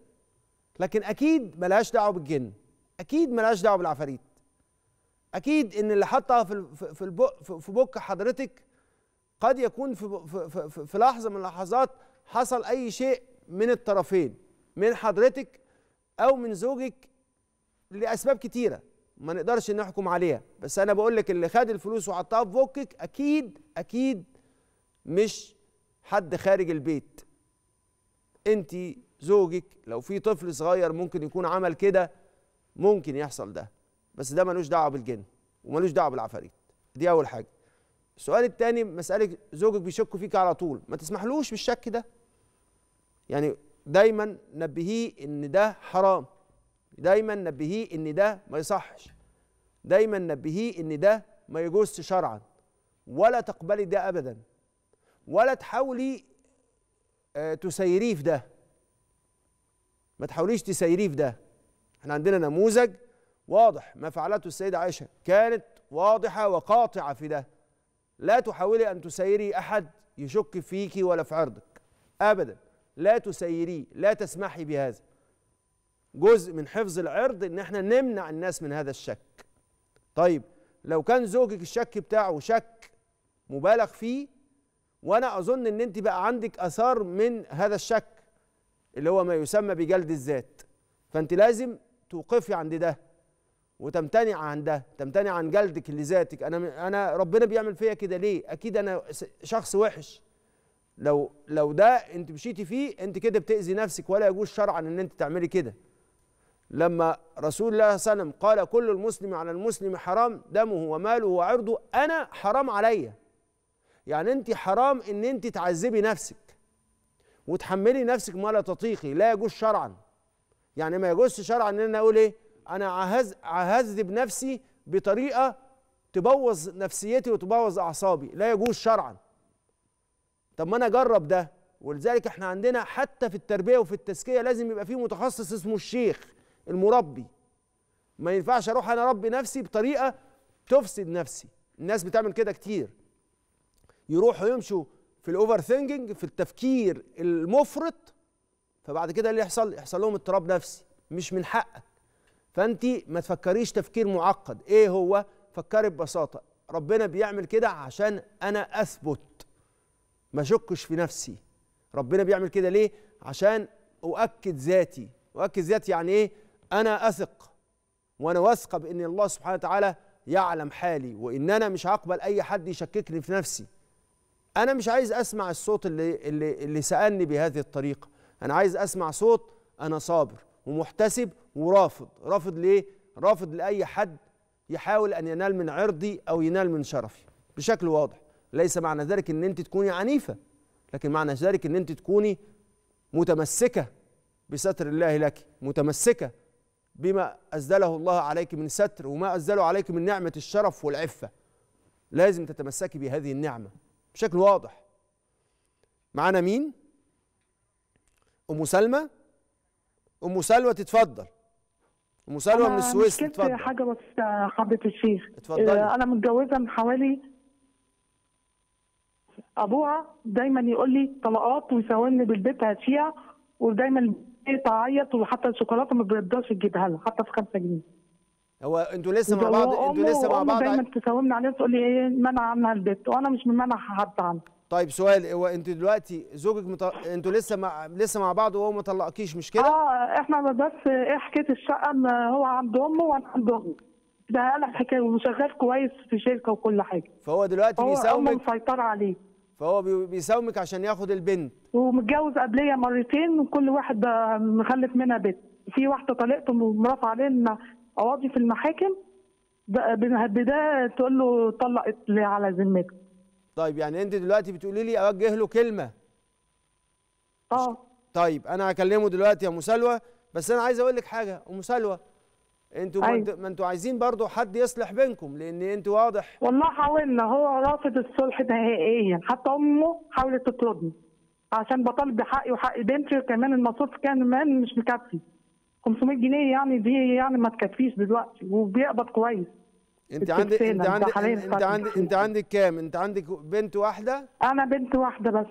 Speaker 1: لكن اكيد ملهاش دعوه بالجن اكيد ملهاش دعوه بالعفاريت اكيد ان اللي حطها في في البق في بق حضرتك قد يكون في, في, في لحظه من اللحظات حصل اي شيء من الطرفين من حضرتك او من زوجك لاسباب كتيره ما نقدرش نحكم عليها بس انا بقول لك اللي خد الفلوس وحطها في بقك اكيد اكيد مش حد خارج البيت انت زوجك لو في طفل صغير ممكن يكون عمل كده ممكن يحصل ده بس ده ملوش دعوه بالجن وملوش دعوه بالعفاريت دي اول حاجه السؤال الثاني مساله زوجك بيشك فيك على طول ما تسمحلوش بالشك ده يعني دايما نبهيه ان ده حرام دايما نبهيه ان ده ما يصحش دايما نبهيه ان ده ما يجوزش شرعا ولا تقبلي ده ابدا ولا تحاولي آه، تسيريه في ده ما تحاوليش تسيريه في ده احنا عندنا نموذج واضح ما فعلته السيدة عائشة كانت واضحة وقاطعة في ده لا تحاولي أن تسيري أحد يشك فيك ولا في عرضك أبدا لا تسيري لا تسمحي بهذا جزء من حفظ العرض ان احنا نمنع الناس من هذا الشك طيب لو كان زوجك الشك بتاعه شك مبالغ فيه وانا اظن ان انت بقى عندك اثار من هذا الشك اللي هو ما يسمى بجلد الذات فانت لازم توقفي عند ده وتمتنعي عن ده تمتنعي عن جلدك لذاتك انا انا ربنا بيعمل فيا كده ليه اكيد انا شخص وحش لو لو ده انت مشيتي فيه انت كده بتاذي نفسك ولا يجوز شرعا ان انت تعملي كده لما رسول الله صلى الله عليه وسلم قال كل المسلم على المسلم حرام دمه وماله وعرضه انا حرام عليا يعني انت حرام ان انت تعذبي نفسك وتحملي نفسك ما لا تطيقي لا يجوز شرعا يعني ما يجوزش شرعا ان انا اقول ايه انا اعذب نفسي بطريقه تبوظ نفسيتي وتبوظ اعصابي لا يجوز شرعا طب ما انا اجرب ده ولذلك احنا عندنا حتى في التربيه وفي التزكيه لازم يبقى في متخصص اسمه الشيخ المربي ما ينفعش اروح انا اربي نفسي بطريقه تفسد نفسي الناس بتعمل كده كتير يروحوا يمشوا في الاوفر ثينكينج في التفكير المفرط فبعد كده اللي يحصل يحصل لهم اضطراب نفسي مش من حقك فانت ما تفكريش تفكير معقد ايه هو فكري ببساطه ربنا بيعمل كده عشان انا اثبت ما شكش في نفسي ربنا بيعمل كده ليه عشان اؤكد ذاتي اؤكد ذاتي يعني ايه انا اثق وانا واثقه بان الله سبحانه وتعالى يعلم حالي وان انا مش هقبل اي حد يشككني في نفسي انا مش عايز اسمع الصوت اللي اللي اللي سالني بهذه الطريقه انا عايز اسمع صوت انا صابر ومحتسب ورافض رافض ليه رافض لاي حد يحاول ان ينال من عرضي او ينال من شرفي بشكل واضح ليس معنى ذلك ان انت تكوني عنيفه لكن معنى ذلك ان انت تكوني متمسكه بستر الله لك متمسكه بما أزله الله عليك من ستر وما أزله عليك من نعمة الشرف والعفة لازم تتمسكي بهذه النعمة بشكل واضح معانا مين ام سلمى ام سلوى تتفضل ام سلوى من السويس تتفضل
Speaker 4: حاجه بس حبه الشيخ اتفضلي آه، انا متجوزه من حوالي ابوها دايما يقول لي طلقات ويساويني بالبيت هاتيها ودايما تعيط وحتى الشوكولاته ما بيرضاش يجيبها لها حتى في 5 جنيه
Speaker 1: هو انتوا لسه مع بعض انتوا لسه مع بعض دايما
Speaker 4: تساومني عليها تقول لي ايه منع عنها البت وانا مش منع حد عنها
Speaker 1: طيب سؤال هو انت دلوقتي زوجك مطل... انتوا لسه مع لسه مع بعض وهو ما طلقكيش
Speaker 4: مش كده؟ اه احنا بس ايه حكايه الشقه ان هو عند امه وانا عند امي ده قال حكايه وشغال كويس في شركه وكل حاجه فهو دلوقتي بيساومك هو مسيطر عليه
Speaker 1: فهو بيساومك
Speaker 4: عشان ياخد البنت ومتجوز قبليه مرتين وكل واحد مخلف منها بنت في واحده طلقت ومرافعه علينا قواضي في المحاكم بده تقول له طلق اللي على ذمتك
Speaker 1: طيب يعني انت دلوقتي بتقولي لي اوجه له كلمه اه طيب انا هكلمه دلوقتي يا سلوى بس انا عايز اقول لك حاجه ام سلوى انتوا أيوه. ما انتوا عايزين برضو
Speaker 4: حد يصلح بينكم لان انتوا واضح والله حاولنا هو رافض الصلح نهائيا حتى امه حاولت تطردني عشان بطالب بحقي وحق بنتي وكمان المصروف كان مش مكفي 500 جنيه يعني دي يعني ما تكفيش دلوقتي وبيقبض كويس انت عندك انت عندك انت عندك انت عندك
Speaker 1: كام انت عندك بنت واحده
Speaker 4: انا بنت واحده بس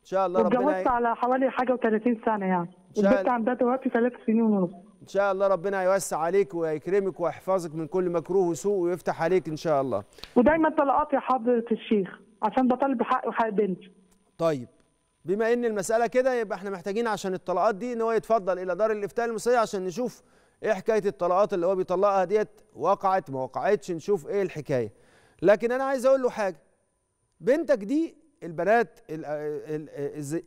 Speaker 1: ان شاء الله ربنا اتجوزت
Speaker 4: على حوالي حاجه و30 سنه يعني البنت عندها دلوقتي ثلاث سنين ونص
Speaker 1: ان شاء الله ربنا يوسع عليك ويكرمك ويحفظك من كل مكروه وسوء ويفتح عليك ان شاء الله ودايما طلقات يا حضره الشيخ عشان بطالب بحق وحق بنتي طيب بما ان المساله كده يبقى احنا محتاجين عشان الطلقات دي ان هو يتفضل الى دار الافتاء المصريه عشان نشوف ايه حكايه الطلقات اللي هو بيطلقها ديت وقعت ما وقعتش نشوف ايه الحكايه لكن انا عايز اقول له حاجه بنتك دي البنات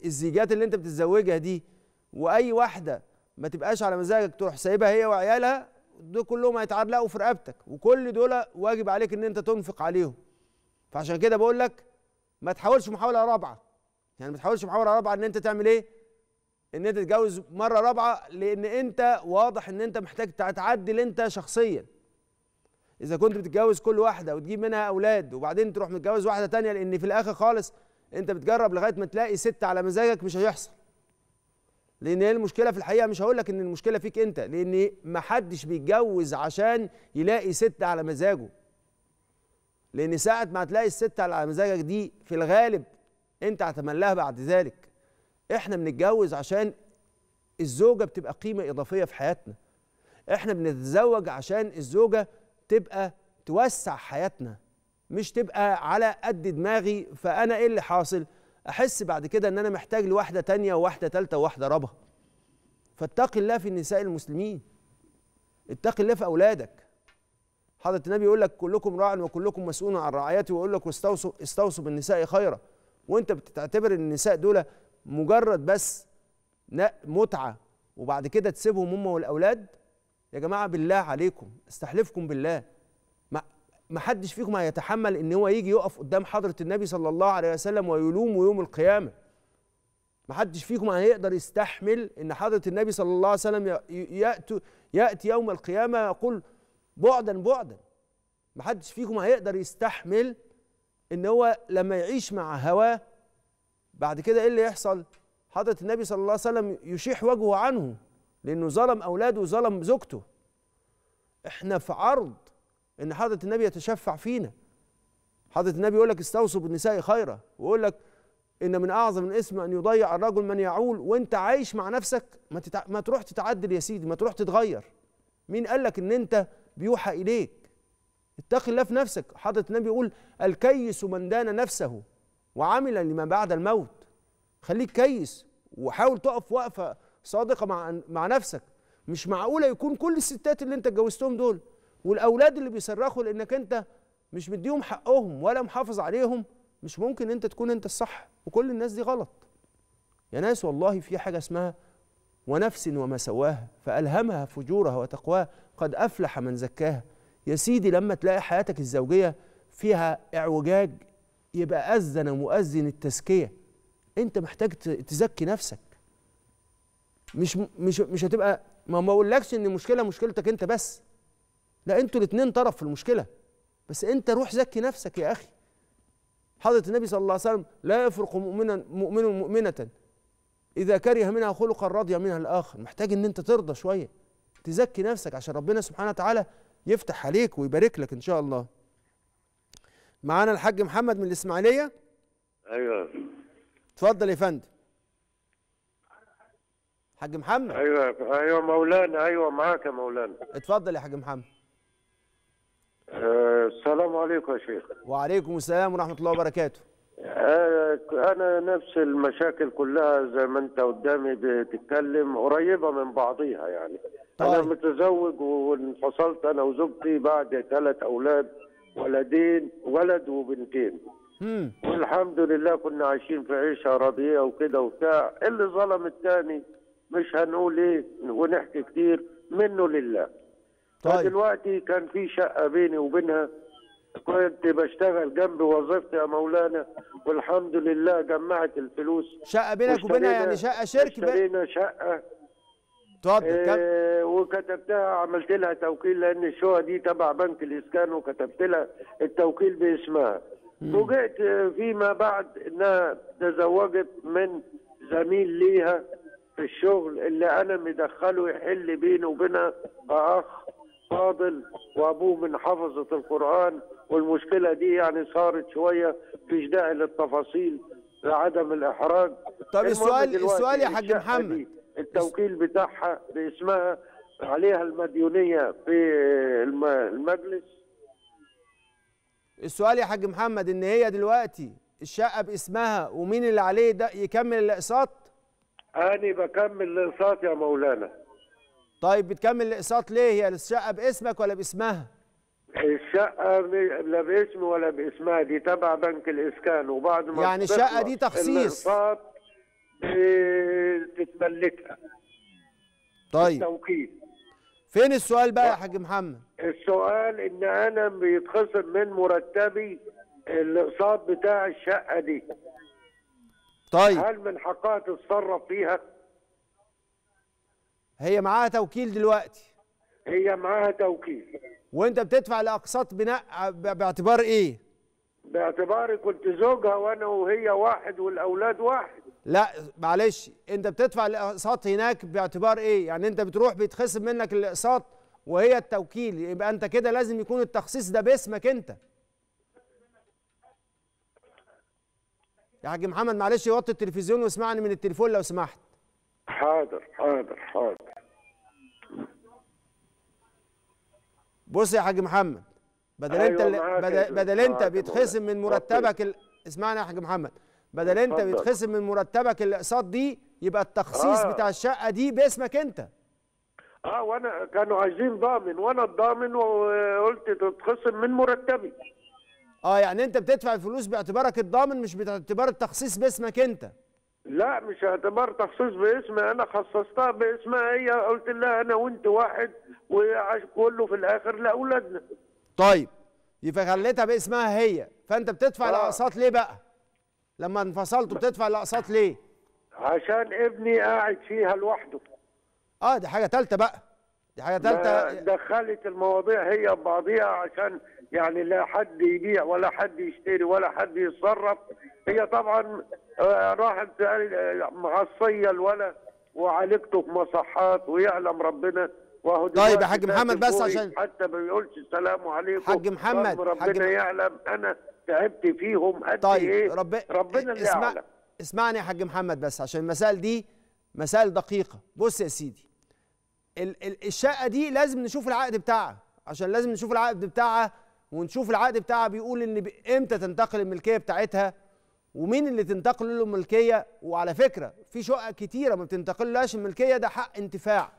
Speaker 1: الزيجات اللي انت بتتزوجها دي واي واحده ما تبقاش على مزاجك تروح سايبها هي وعيالها دول كلهم هيتعلقوا في رقبتك وكل دول واجب عليك ان انت تنفق عليهم فعشان كده بقول لك ما تحاولش محاوله رابعه يعني ما تحاولش محاوله رابعه ان انت تعمل ايه ان انت تتجوز مره رابعه لان انت واضح ان انت محتاج تعدل انت شخصيا اذا كنت بتتجوز كل واحده وتجيب منها اولاد وبعدين تروح متجوز واحده تانية لان في الاخر خالص انت بتجرب لغايه ما تلاقي ست على مزاجك مش هيحصل لان المشكله في الحقيقه مش هقول لك ان المشكله فيك انت لان ما حدش بيتجوز عشان يلاقي ست على مزاجه لان ساعه ما هتلاقي الست على مزاجك دي في الغالب انت اعتمن لها بعد ذلك احنا بنتجوز عشان الزوجه بتبقى قيمه اضافيه في حياتنا احنا بنتزوج عشان الزوجه تبقى توسع حياتنا مش تبقى على قد دماغي فانا ايه اللي حاصل احس بعد كده ان انا محتاج لواحده تانية وواحده تالتة وواحده رابعه فاتق الله في النساء المسلمين اتق الله في اولادك حضره النبي يقول لك كلكم راع وكلكم مسؤول عن رعايته ويقول لك استوصوا استوصوا بالنساء خيرا وانت بتعتبر ان النساء دول مجرد بس متعه وبعد كده تسيبهم هم والاولاد يا جماعه بالله عليكم استحلفكم بالله ما حدش فيكم هيتحمل ان هو يجي يقف قدام حضره النبي صلى الله عليه وسلم ويلومه يوم القيامه ما حدش فيكم هيقدر يستحمل ان حضره النبي صلى الله عليه وسلم ياتي ياتي يوم القيامه يقول بعدا بعدا ما حدش فيكم هيقدر يستحمل ان هو لما يعيش مع هواه بعد كده ايه اللي يحصل حضره النبي صلى الله عليه وسلم يشيح وجهه عنه لانه ظلم اولاده وظلم زوجته احنا في عرض ان حضره النبي يتشفع فينا حضره النبي يقول لك استوصوا بالنساء خيرا ويقول لك ان من اعظم الاسم ان يضيع الرجل من يعول وانت عايش مع نفسك ما, تتع... ما تروح تتعدل يا سيدي ما تروح تتغير مين قال لك ان انت بيوحى اليك اتق الله في نفسك حضرة النبي يقول الكيس من دان نفسه وعمل لما بعد الموت خليك كيس وحاول تقف وقفة صادقة مع مع نفسك مش معقولة يكون كل الستات اللي انت اتجوزتهم دول والاولاد اللي بيصرخوا لانك انت مش مديهم حقهم ولا محافظ عليهم مش ممكن انت تكون انت الصح وكل الناس دي غلط يا ناس والله في حاجة اسمها ونفس وما سواها فألهمها فجورها وتقواها قد أفلح من زكاها يا سيدي لما تلاقي حياتك الزوجية فيها اعوجاج يبقى أذن مؤذن التزكية أنت محتاج تزكي نفسك مش مش مش هتبقى ما بقولكش إن المشكلة مشكلتك أنت بس لا أنتوا الاثنين طرف في المشكلة بس أنت روح زكي نفسك يا أخي حضرة النبي صلى الله عليه وسلم لا يفرق مؤمنا مؤمن مؤمنة إذا كره منها خلقا رضي منها الآخر محتاج إن أنت ترضى شوية تزكي نفسك عشان ربنا سبحانه وتعالى يفتح عليك ويبارك لك ان شاء الله معانا الحاج محمد من الاسماعيليه ايوه اتفضل يا فندم حاج محمد
Speaker 5: ايوه ايوه مولانا ايوه معاك يا مولانا
Speaker 1: اتفضل يا حاج محمد
Speaker 5: أه السلام عليكم يا شيخ
Speaker 1: وعليكم السلام ورحمه الله وبركاته
Speaker 5: أه انا نفس المشاكل كلها زي ما انت قدامي بتتكلم قريبه من بعضيها يعني طيب. انا متزوج وانفصلت انا وزوجتي بعد ثلاث اولاد ولدين ولد وبنتين مم. والحمد لله كنا عايشين في عيشه راضيه وكده وبتاع اللي ظلم الثاني مش هنقول ايه ونحكي كتير منه لله طيب دلوقتي كان في شقه بيني وبينها كنت بشتغل جنب وظيفتي يا مولانا والحمد لله جمعت الفلوس شقه بينك وبينها يعني شقه شركه اشترينا شقه اتفضل كم آه، وكتبتها عملت لها توكيل لان الشقه دي تبع بنك الاسكان وكتبت لها التوكيل باسمها فوجئت آه، فيما بعد انها تزوجت من زميل ليها في الشغل اللي انا مدخله يحل بيني وبينها اخ فاضل وابوه من حفظه القران والمشكله دي يعني صارت شويه فيش داعي للتفاصيل لعدم الاحراج طب السؤال السؤال يا حاج محمد التوكيل بتاعها باسمها عليها المديونيه في المجلس
Speaker 1: السؤال يا حاج محمد ان هي دلوقتي الشقه باسمها ومين اللي عليه ده يكمل الاقساط انا بكمل الاقساط يا مولانا طيب بتكمل الاقساط ليه هي الشقه باسمك ولا باسمها
Speaker 5: الشقه لا باسمي ولا باسمها دي تبع بنك الاسكان وبعد ما يعني الشقه دي تخصيص الاقساط آه، تتملكها طيب
Speaker 1: التوقيت فين السؤال بقى يا حاج محمد
Speaker 5: السؤال ان انا بيتخصم من مرتبي الاقساط بتاع الشقه دي طيب هل من حقها تتصرف فيها
Speaker 1: هي معاها توكيل دلوقتي
Speaker 5: هي معاها توكيل
Speaker 1: وانت بتدفع الاقساط بناء باعتبار ايه
Speaker 5: باعتباري كنت زوجها
Speaker 1: وانا وهي
Speaker 5: واحد والاولاد واحد
Speaker 1: لا معلش انت بتدفع الاقساط هناك باعتبار ايه يعني انت بتروح بيتخصم منك الاقساط وهي التوكيل يبقى انت كده لازم يكون التخصيص ده باسمك انت يا حاج محمد معلش يوطي التلفزيون واسمعني من التليفون لو سمحت
Speaker 5: حاضر حاضر
Speaker 1: حاضر بص يا حاج محمد بدل أيوة انت بدل, بدل انت بيتخصم من مرتبك ال... اسمعني يا حاج محمد بدل انت بيتخصم من مرتبك الاقساط دي يبقى التخصيص آه. بتاع الشقه دي باسمك انت
Speaker 5: اه وانا كانوا عايزين ضامن وانا الضامن وقلت
Speaker 1: تتخصم من مرتبي اه يعني انت بتدفع الفلوس باعتبارك الضامن مش باعتبار التخصيص باسمك انت
Speaker 5: لا مش اعتبار تخصيص باسمي انا خصصتها باسمها
Speaker 2: هي قلت لها انا وانت واحد وعاش كله في الاخر لاولادنا طيب يبقى خليتها باسمها هي فانت بتدفع آه. الاقساط ليه بقى لما انفصلتوا بتدفع الاقساط ليه عشان ابني قاعد فيها لوحده اه دي حاجه ثالثه بقى دي حاجه ثالثه
Speaker 5: دخلت المواضيع هي ببعضيها عشان يعني لا حد يبيع ولا حد يشتري ولا حد يتصرف هي طبعا آه، راحت معصيه آه، الولد وعالجته في مصحات ويعلم ربنا وهو طيب يا حاج محمد بس عشان حتى ما بيقولش السلام عليكم
Speaker 2: حاج محمد ربنا حاج... يعلم انا
Speaker 5: تعبت فيهم قد طيب ايه رب... ربنا اللي اسمع... اعلم
Speaker 1: اسمعني يا حاج محمد بس عشان المسائل دي مسائل دقيقه بص يا سيدي ال... ال... الشقه دي لازم نشوف العقد بتاعها عشان لازم نشوف العقد بتاعها ونشوف العقد بتاعها بيقول ان ب... امتى تنتقل الملكيه بتاعتها ومين اللي تنتقل له الملكيه وعلى فكره في شقق كتيره ما بتنتقلهاش الملكيه ده حق انتفاع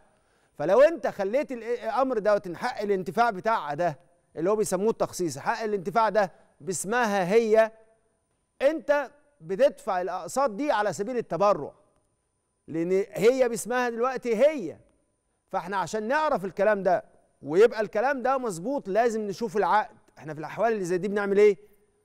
Speaker 1: فلو انت خليت الامر دوت حق الانتفاع بتاعها ده اللي هو بيسموه التخصيص حق الانتفاع ده باسمها هي انت بتدفع الاقساط دي على سبيل التبرع لان هي باسمها دلوقتي هي فاحنا عشان نعرف الكلام ده ويبقى الكلام ده مظبوط لازم نشوف العقد احنا في الاحوال اللي زي دي بنعمل ايه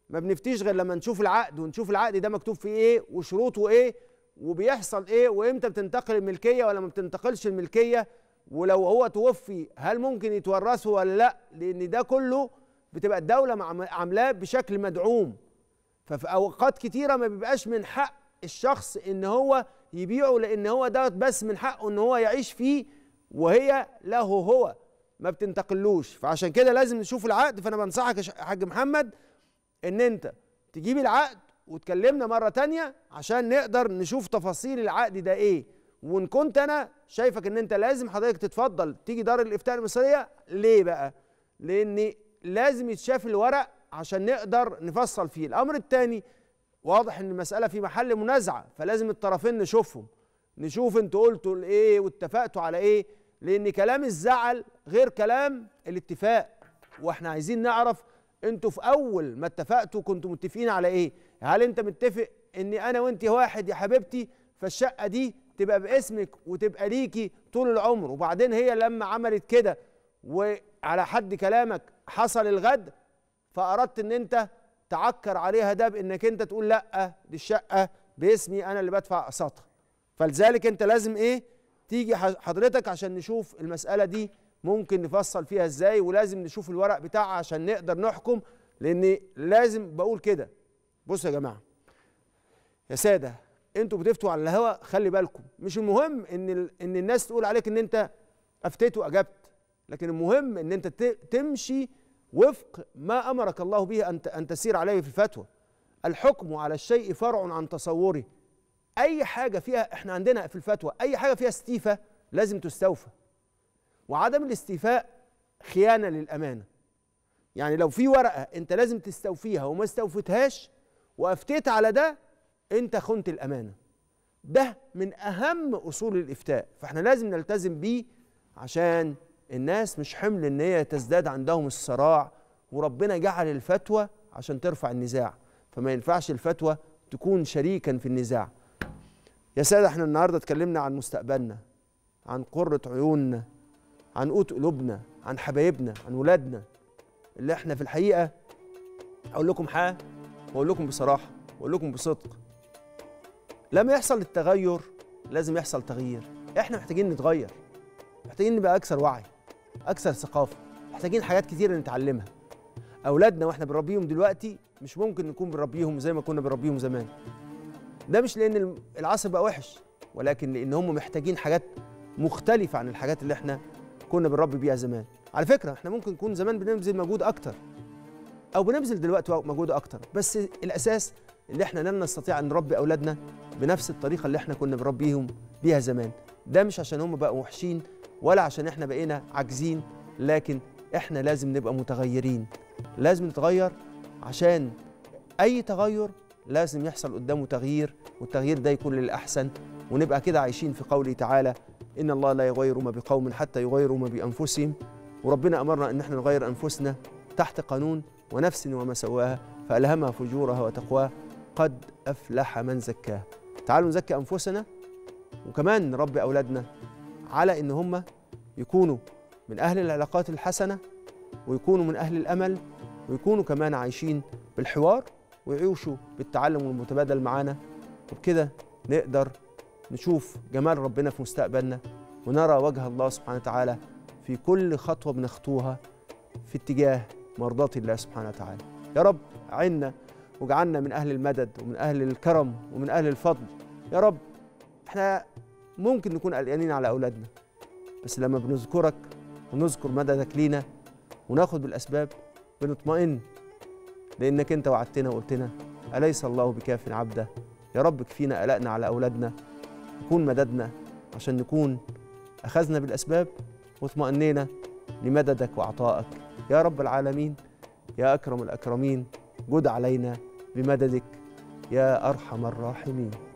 Speaker 1: ما بنفتيش غير لما نشوف العقد ونشوف العقد ده مكتوب فيه ايه وشروطه ايه وبيحصل ايه وامتى بتنتقل الملكيه ولا ما بتنتقلش الملكيه ولو هو توفي هل ممكن يتورثه ولا لا لان ده كله بتبقى الدوله عاملاه بشكل مدعوم ففي اوقات كتيره ما بيبقاش من حق الشخص ان هو يبيعه لان هو دوت بس من حقه ان هو يعيش فيه وهي له هو ما بتنتقلوش فعشان كده لازم نشوف العقد فانا بنصحك يا حاج محمد ان انت تجيب العقد وتكلمنا مره تانية عشان نقدر نشوف تفاصيل العقد ده ايه وان كنت انا شايفك ان انت لازم حضرتك تتفضل تيجي دار الافتاء المصريه ليه بقى لان لازم يتشاف الورق عشان نقدر نفصل فيه الامر الثاني واضح ان المساله في محل منازعه فلازم الطرفين نشوفهم نشوف انتوا قلتوا الايه واتفقتوا على ايه لان كلام الزعل غير كلام الاتفاق واحنا عايزين نعرف انتوا في اول ما اتفقتوا كنتوا متفقين على ايه هل انت متفق ان انا وانت واحد يا حبيبتي فالشقه دي تبقى باسمك وتبقى ليكي طول العمر وبعدين هي لما عملت كده وعلى حد كلامك حصل الغدر فاردت ان انت تعكر عليها ده بانك انت تقول لا دي الشقه باسمي انا اللي بدفع اقساطها فلذلك انت لازم ايه تيجي حضرتك عشان نشوف المساله دي ممكن نفصل فيها ازاي ولازم نشوف الورق بتاعها عشان نقدر نحكم لان لازم بقول كده بصوا يا جماعه يا ساده انتوا بتفتوا على الهوا خلي بالكم مش المهم ان ال... ان الناس تقول عليك ان انت افتيت واجبت لكن المهم ان انت ت... تمشي وفق ما امرك الله به ان ان تسير عليه في الفتوى الحكم على الشيء فرع عن تصوره اي حاجه فيها احنا عندنا في الفتوى اي حاجه فيها استيفاء لازم تستوفى وعدم الاستيفاء خيانه للامانه يعني لو في ورقه انت لازم تستوفيها وما استوفيتهاش وافتيت على ده انت خنت الامانه ده من اهم اصول الافتاء فاحنا لازم نلتزم بيه عشان الناس مش حمل ان هي تزداد عندهم الصراع وربنا جعل الفتوى عشان ترفع النزاع فما ينفعش الفتوى تكون شريكا في النزاع يا سادة احنا النهاردة اتكلمنا عن مستقبلنا عن قرة عيوننا عن قوت قلوبنا عن حبايبنا عن ولادنا اللي احنا في الحقيقة اقول لكم حاجة واقول لكم بصراحة واقول لكم بصدق لما يحصل التغير لازم يحصل تغيير احنا محتاجين نتغير محتاجين نبقى اكثر وعي اكثر ثقافه محتاجين حاجات كتير نتعلمها اولادنا واحنا بنربيهم دلوقتي مش ممكن نكون بنربيهم زي ما كنا بنربيهم زمان ده مش لان العصر بقى وحش ولكن لان هم محتاجين حاجات مختلفه عن الحاجات اللي احنا كنا بنربي بيها زمان على فكره احنا ممكن نكون زمان بنبذل مجهود اكتر او بنبذل دلوقتي مجهود اكتر بس الاساس اللي احنا لن نستطيع ان نربي اولادنا بنفس الطريقه اللي احنا كنا بنربيهم بيها زمان ده مش عشان هم بقوا وحشين ولا عشان احنا بقينا عاجزين لكن احنا لازم نبقى متغيرين لازم نتغير عشان اي تغير لازم يحصل قدامه تغيير والتغيير ده يكون للاحسن ونبقى كده عايشين في قوله تعالى ان الله لا يغير ما بقوم حتى يغيروا ما بانفسهم وربنا امرنا ان احنا نغير انفسنا تحت قانون ونفس وما سواها فالهمها فجورها وتقواها قد افلح من زكاها تعالوا نزكي انفسنا وكمان نربي اولادنا على ان هم يكونوا من اهل العلاقات الحسنه ويكونوا من اهل الامل ويكونوا كمان عايشين بالحوار ويعيشوا بالتعلم والمتبادل معانا وبكده نقدر نشوف جمال ربنا في مستقبلنا ونرى وجه الله سبحانه وتعالى في كل خطوه بنخطوها في اتجاه مرضات الله سبحانه وتعالى. يا رب عنا واجعلنا من اهل المدد ومن اهل الكرم ومن اهل الفضل. يا رب احنا ممكن نكون قلقانين على أولادنا بس لما بنذكرك ونذكر مدى تكلينا وناخد بالأسباب بنطمئن لأنك أنت وعدتنا وقلتنا أليس الله بكاف عبده يا رب كفينا قلقنا على أولادنا يكون مددنا عشان نكون أخذنا بالأسباب واطمئنينا لمددك وعطائك يا رب العالمين يا أكرم الأكرمين جد علينا بمددك يا أرحم الراحمين